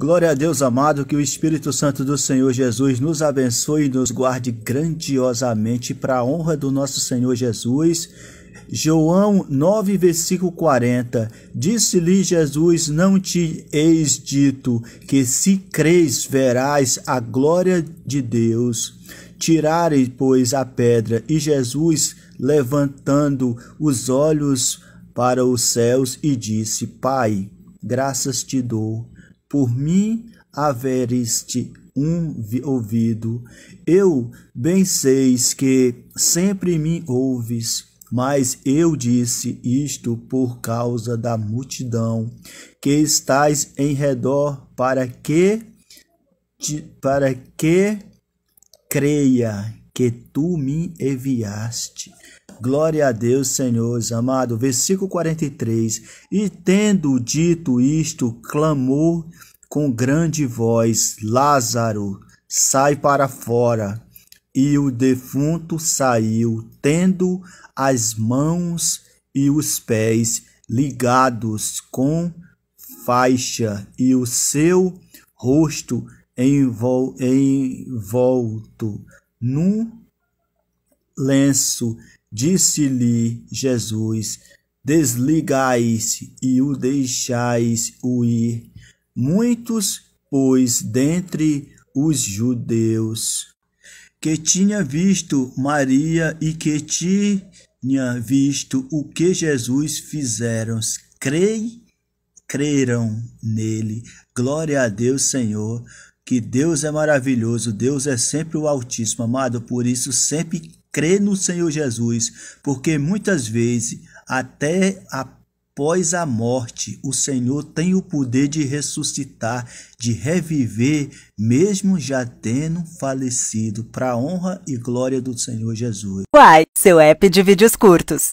Glória a Deus amado, que o Espírito Santo do Senhor Jesus nos abençoe e nos guarde grandiosamente para a honra do nosso Senhor Jesus. João 9, versículo 40. Disse-lhe Jesus: Não te eis dito que se crês verás a glória de Deus. Tirarei, pois, a pedra. E Jesus, levantando os olhos para os céus, e disse: Pai, graças te dou por mim haveriste um ouvido. Eu bem seis que sempre me ouves, mas eu disse isto por causa da multidão que estás em redor, para que para que creia que tu me enviaste. Glória a Deus, Senhor, amado. Versículo 43. E tendo dito isto, clamou com grande voz: Lázaro, sai para fora. E o defunto saiu, tendo as mãos e os pés ligados com faixa e o seu rosto envolto no lenço. Disse-lhe Jesus: Desligais e o deixais o ir. Muitos, pois, dentre os judeus que tinha visto Maria e que tinha visto o que Jesus fizeram, creem, creram nele. Glória a Deus, Senhor que Deus é maravilhoso, Deus é sempre o Altíssimo, amado, por isso sempre crê no Senhor Jesus, porque muitas vezes, até após a morte, o Senhor tem o poder de ressuscitar, de reviver, mesmo já tendo falecido, para a honra e glória do Senhor Jesus. Uai, seu app de vídeos curtos.